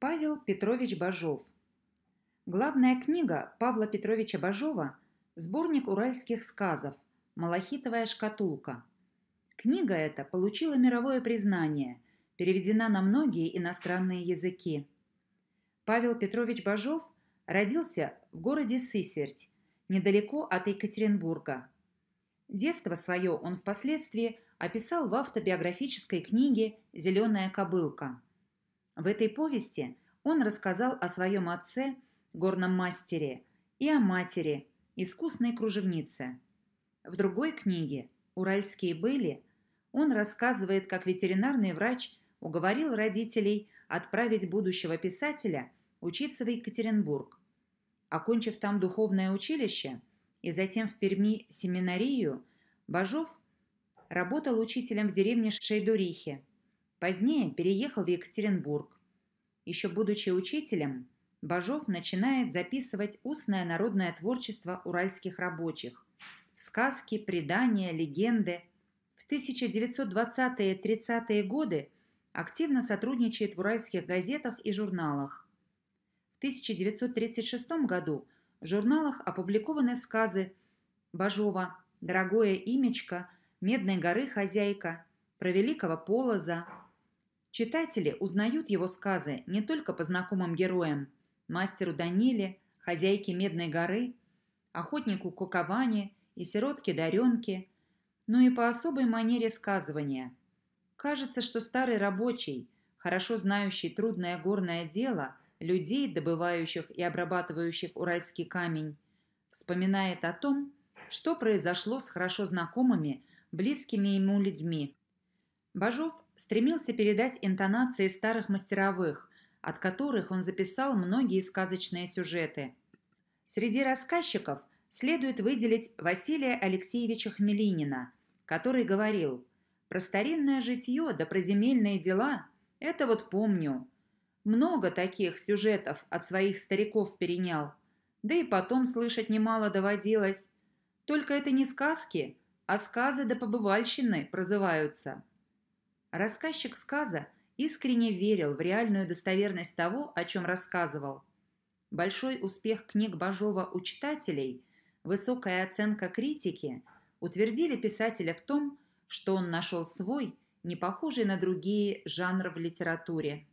Павел Петрович Бажов. Главная книга Павла Петровича Бажова – сборник уральских сказов «Малахитовая шкатулка». Книга эта получила мировое признание, переведена на многие иностранные языки. Павел Петрович Бажов родился в городе Сысерть, недалеко от Екатеринбурга. Детство свое он впоследствии описал в автобиографической книге «Зеленая кобылка». В этой повести он рассказал о своем отце, горном мастере, и о матери, искусной кружевнице. В другой книге «Уральские были» он рассказывает, как ветеринарный врач уговорил родителей отправить будущего писателя учиться в Екатеринбург. Окончив там духовное училище и затем в Перми семинарию, Бажов работал учителем в деревне Шейдурихе. Позднее переехал в Екатеринбург. Еще будучи учителем, Бажов начинает записывать устное народное творчество уральских рабочих. Сказки, предания, легенды. В 1920-30-е годы активно сотрудничает в уральских газетах и журналах. В 1936 году в журналах опубликованы сказы Бажова «Дорогое имечко», «Медной горы хозяйка», «Про великого полоза», Читатели узнают его сказы не только по знакомым героям, мастеру Даниле, хозяйке Медной горы, охотнику Коковани и сиротке Даренке, но и по особой манере сказывания. Кажется, что старый рабочий, хорошо знающий трудное горное дело, людей, добывающих и обрабатывающих уральский камень, вспоминает о том, что произошло с хорошо знакомыми, близкими ему людьми, Бажов стремился передать интонации старых мастеровых, от которых он записал многие сказочные сюжеты. Среди рассказчиков следует выделить Василия Алексеевича Хмелинина, который говорил «Про старинное житье да про дела – это вот помню. Много таких сюжетов от своих стариков перенял, да и потом слышать немало доводилось. Только это не сказки, а сказы до да побывальщины прозываются». Рассказчик сказа искренне верил в реальную достоверность того, о чем рассказывал. Большой успех книг Бажова у читателей, высокая оценка критики утвердили писателя в том, что он нашел свой, не похожий на другие жанры в литературе.